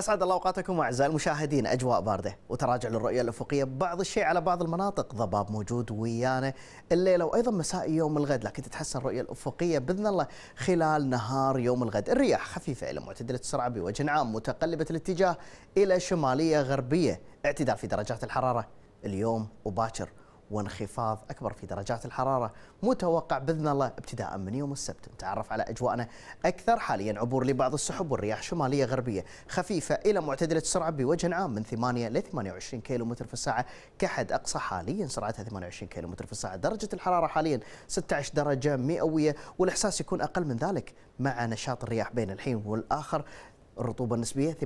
أسعد الله أوقاتكم أعزائي المشاهدين أجواء باردة وتراجع للرؤية الأفقية بعض الشيء على بعض المناطق ضباب موجود ويانا الليلة وأيضا مساء يوم الغد لكن تتحسن الرؤية الأفقية بإذن الله خلال نهار يوم الغد الرياح خفيفة إلى معتدلة السرعة بوجه عام متقلبة الاتجاه إلى شمالية غربية اعتدال في درجات الحرارة اليوم وباكر وانخفاض أكبر في درجات الحرارة متوقع بإذن الله ابتداء من يوم السبت نتعرف على أجواءنا أكثر حاليا عبور لبعض السحب والرياح شمالية غربية خفيفة إلى معتدلة السرعة بوجه عام من 8 ل 28 كيلومتر في الساعة كحد أقصى حاليا سرعتها 28 كيلومتر في الساعة درجة الحرارة حاليا 16 درجة مئوية والإحساس يكون أقل من ذلك مع نشاط الرياح بين الحين والآخر الرطوبة النسبية 88%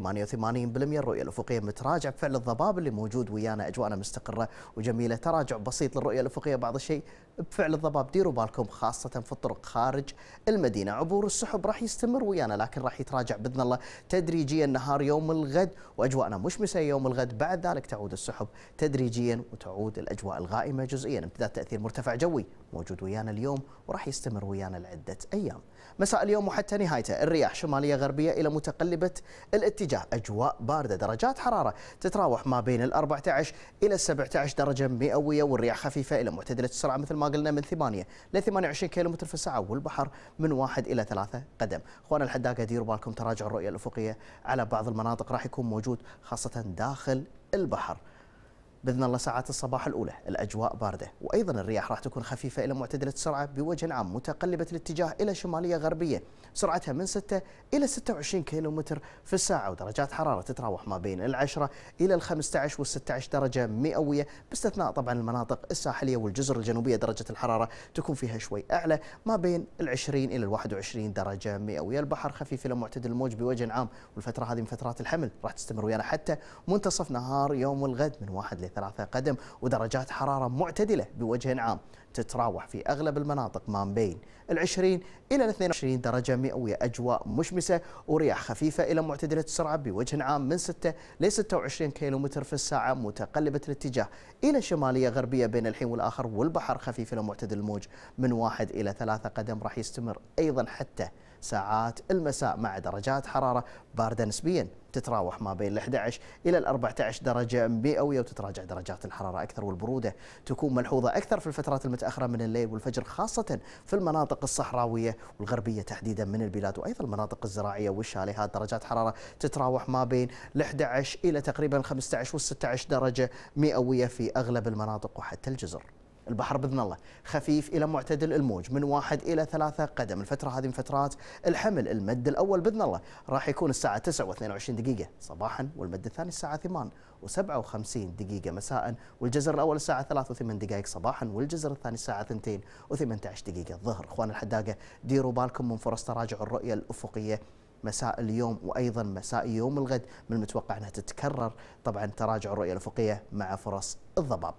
الرؤية الأفقية متراجع فعل الضباب اللي موجود ويانا أجواءنا مستقرة وجميلة تراجع بسيط للرؤية الأفقية بعض الشيء بفعل الضباب ديروا بالكم خاصة في الطرق خارج المدينة عبور السحب راح يستمر ويانا لكن راح يتراجع بإذن الله تدريجيا نهار يوم الغد وأجواءنا مشمسة يوم الغد بعد ذلك تعود السحب تدريجيا وتعود الأجواء الغائمة جزئيا امتداد تأثير مرتفع جوي موجود ويانا اليوم وراح يستمر ويانا لعدة أيام مساء اليوم وحتى نهايته الرياح شمالية غربية إلى متقلبة غالبة الاتجاه أجواء باردة درجات حرارة تتراوح ما بين ال 14 إلى 17 درجة مئوية والرياح خفيفة إلى معتدلة السرعة مثل ما قلنا من 8 ل 28 كم في الساعة والبحر من 1 إلى 3 قدم أخوانا الحداقة ديروا بالكم تراجع الرؤية الأفقية على بعض المناطق راح يكون موجود خاصة داخل البحر باذن الله ساعات الصباح الاولى الاجواء بارده وايضا الرياح راح تكون خفيفه الى معتدله السرعه بوجه عام متقلبه الاتجاه الى شماليه غربيه سرعتها من 6 الى 26 كيلومتر في الساعه ودرجات حراره تتراوح ما بين العشرة الى ال 15 وال 16 درجه مئويه باستثناء طبعا المناطق الساحليه والجزر الجنوبيه درجه الحراره تكون فيها شوي اعلى ما بين ال 20 الى ال 21 درجه مئويه البحر خفيف الى معتدل الموج بوجه عام والفتره هذه من فترات الحمل راح تستمر ويانا حتى منتصف نهار يوم الغد من 1 ل ثلاثة قدم ودرجات حرارة معتدلة بوجه عام تتراوح في أغلب المناطق ما بين العشرين إلى 22 درجة مئوية أجواء مشمسة ورياح خفيفة إلى معتدلة السرعة بوجه عام من 6 ل 26 كيلومتر في الساعة متقلبة الاتجاه إلى شمالية غربية بين الحين والآخر والبحر خفيف إلى معتدل الموج من واحد إلى ثلاثة قدم راح يستمر أيضا حتى ساعات المساء مع درجات حرارة باردة نسبيا تتراوح ما بين ال 11 إلى ال 14 درجة مئوية وتتراجع درجات الحرارة أكثر والبرودة تكون ملحوظة أكثر في الفترات المتأخرة من الليل والفجر خاصة في المناطق الصحراوية والغربية تحديدا من البلاد وأيضا المناطق الزراعية والشاليهات درجات حرارة تتراوح ما بين ال 11 إلى تقريبا 15 وال 16 درجة مئوية في أغلب المناطق وحتى الجزر البحر باذن الله خفيف الى معتدل الموج من واحد الى ثلاثة قدم الفتره هذه من فترات الحمل المد الاول باذن الله راح يكون الساعه 9 و22 دقيقه صباحا والمد الثاني الساعه 8 و57 دقيقه مساء والجزر الاول الساعه 3 و8 دقائق صباحا والجزر الثاني الساعه 2 و18 دقيقه الظهر اخوان الحداقه ديروا بالكم من فرص تراجع الرؤيه الافقيه مساء اليوم وايضا مساء يوم الغد من المتوقع انها تتكرر طبعا تراجع الرؤيه الافقيه مع فرص الضباب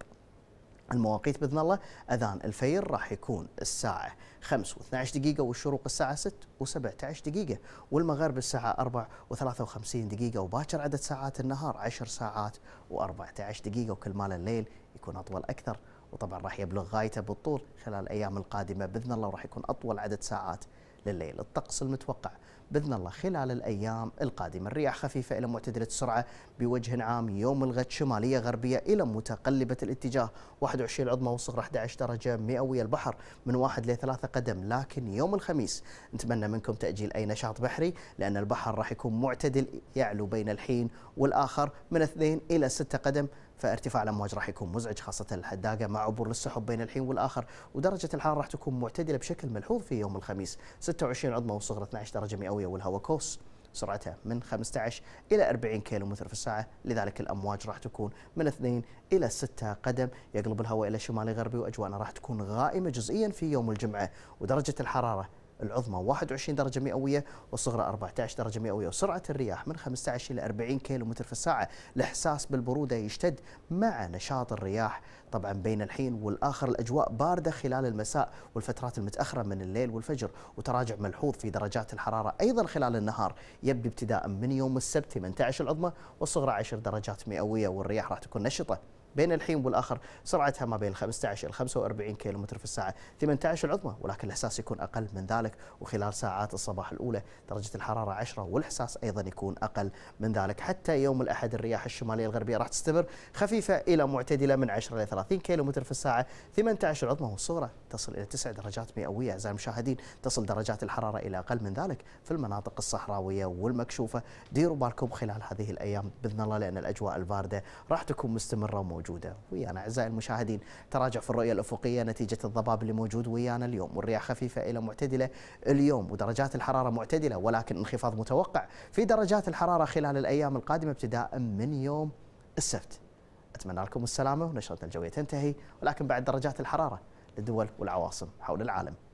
المواقيت باذن الله اذان الفير راح يكون الساعه 5 و12 دقيقه والشروق الساعه 6 و17 دقيقه والمغرب الساعه 4 و53 دقيقه وباكر عدد ساعات النهار 10 ساعات و14 دقيقه وكل مال الليل يكون اطول اكثر وطبعا راح يبلغ غايته بالطول خلال الايام القادمه باذن الله وراح يكون اطول عدد ساعات لليل الطقس المتوقع باذن الله خلال الايام القادمه الرياح خفيفه الى معتدله السرعه بوجه عام يوم الغد شماليه غربيه الى متقلبه الاتجاه 21 العظمى وصغر 11 درجه مئويه البحر من 1 لثلاثة 3 قدم لكن يوم الخميس نتمنى منكم تاجيل اي نشاط بحري لان البحر راح يكون معتدل يعلو بين الحين والاخر من 2 الى 6 قدم فارتفاع الامواج راح يكون مزعج خاصه الحداقه مع عبور السحب بين الحين والاخر ودرجه الحراره راح تكون معتدله بشكل ملحوظ في يوم الخميس 26 عظمى وصغر 12 درجه مئويه والهواء كوس سرعتها من 15 إلى 40 متر في الساعة لذلك الأمواج راح تكون من 2 إلى 6 قدم يقلب الهواء إلى شمالي غربي وأجواءنا راح تكون غائمة جزئيا في يوم الجمعة ودرجة الحرارة العظمى 21 درجة مئوية والصغرى 14 درجة مئوية وسرعة الرياح من 15 إلى 40 كيلو متر في الساعة الإحساس بالبرودة يشتد مع نشاط الرياح طبعا بين الحين والآخر الأجواء باردة خلال المساء والفترات المتأخرة من الليل والفجر وتراجع ملحوظ في درجات الحرارة أيضا خلال النهار يبدي ابتداء من يوم السبت 18 العظمى والصغرى 10 درجات مئوية والرياح راح تكون نشطة بين الحين والآخر سرعتها ما بين 15 إلى 45 متر في الساعة 18 العظمى ولكن الإحساس يكون أقل من ذلك وخلال ساعات الصباح الأولى درجة الحرارة 10 والإحساس أيضا يكون أقل من ذلك حتى يوم الأحد الرياح الشمالية الغربية راح تستمر خفيفة إلى معتدلة من 10 إلى 30 متر في الساعة 18 العظمى والصورة تصل إلى 9 درجات مئوية أعزائي المشاهدين تصل درجات الحرارة إلى أقل من ذلك في المناطق الصحراوية والمكشوفة ديروا بالكم خلال هذه الأيام بإذن الله لأن الأجواء الباردة راح تكون مستمرة وموجودة موجوده ويانا اعزائي المشاهدين تراجع في الرؤيه الافقيه نتيجه الضباب اللي موجود ويانا اليوم والرياح خفيفه الى معتدله اليوم ودرجات الحراره معتدله ولكن انخفاض متوقع في درجات الحراره خلال الايام القادمه ابتداء من يوم السبت. اتمنى لكم السلامه ونشرتنا الجويه تنتهي ولكن بعد درجات الحراره للدول والعواصم حول العالم.